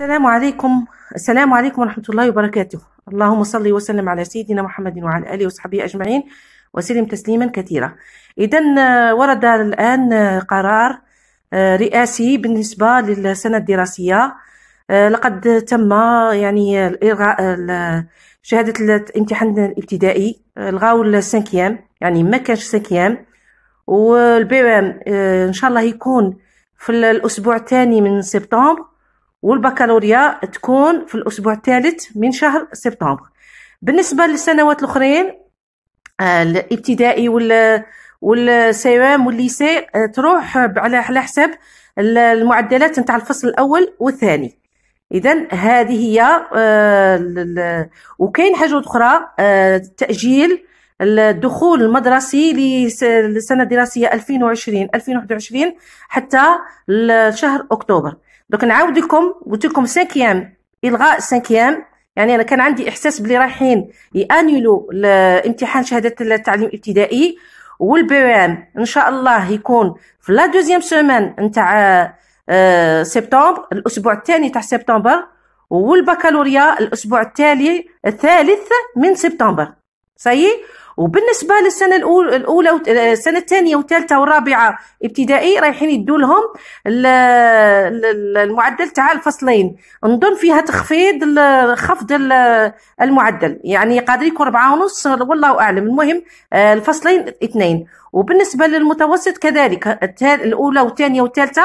السلام عليكم السلام عليكم ورحمة الله وبركاته اللهم صل وسلم على سيدنا محمد وعلى آله وصحبه أجمعين وسلم تسليما كثيرا إذا ورد الآن قرار آه، رئاسي بالنسبة للسنة الدراسية آه، لقد تم يعني الغاء شهاده الامتحان الابتدائي الغاو آه، السنكيام يعني ما كانش سنكيام والبي ان شاء الله يكون في الاسبوع الثاني من سبتمبر والبكالوريا تكون في الأسبوع الثالث من شهر سبتمبر بالنسبة للسنوات الأخرين آه، الابتدائي وال والسيوام والليسي آه، تروح على حسب المعدلات نتاع الفصل الأول والثاني اذا هذه هي آه، وكاين حاجه اخرى تاجيل الدخول المدرسي للسنه الدراسيه 2020 2021 حتى شهر اكتوبر دوك نعاود لكم قلت لكم سانكيام الغاء سانكيام يعني انا كان عندي احساس بلي رايحين يانيلو امتحان شهاده التعليم الابتدائي والبي ام ان شاء الله يكون في لا دوزيام سومان نتاع آه، سبتمبر الاسبوع الثاني تاع سبتمبر والبكالوريا الاسبوع التالي الثالث من سبتمبر صحيح وبالنسبه للسنه الاولى الاولى السنه الثانيه والثالثه والرابعه ابتدائي رايحين يدوا لهم المعدل تاع الفصلين نظن فيها تخفيض خفض المعدل يعني قادر يكون ربعة ونص والله اعلم المهم آه، الفصلين اثنين وبالنسبه للمتوسط كذلك الاولى والثانيه والثالثه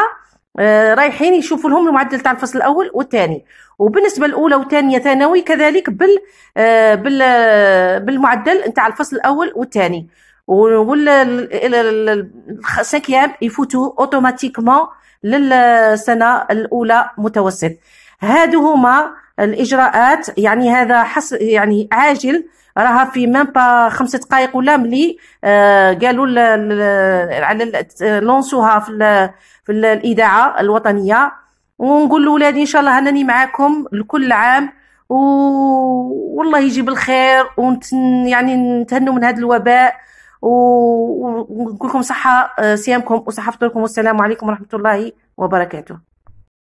آه، رايحين يشوفوا لهم المعدل تاع الفصل الاول والثاني وبالنسبه الاولى والثانيه ثانوي كذلك بال آه، بال آه، بالمعدل نتاع الفصل الاول والثاني والساكيام يفوتوا اوتوماتيكمون للسنه الاولى متوسط هادو هما الاجراءات يعني هذا حس يعني عاجل راها في مام با خمس دقائق ولا ملي آه، قالوا على لونسوها في في الاذاعه الوطنيه ونقول لولادي ان شاء الله انني معاكم لكل عام و... والله يجيب الخير ونت... يعني نتهنوا من هذا الوباء ونقول لكم صحه آه، صيامكم وصحه فطوركم والسلام عليكم ورحمه الله وبركاته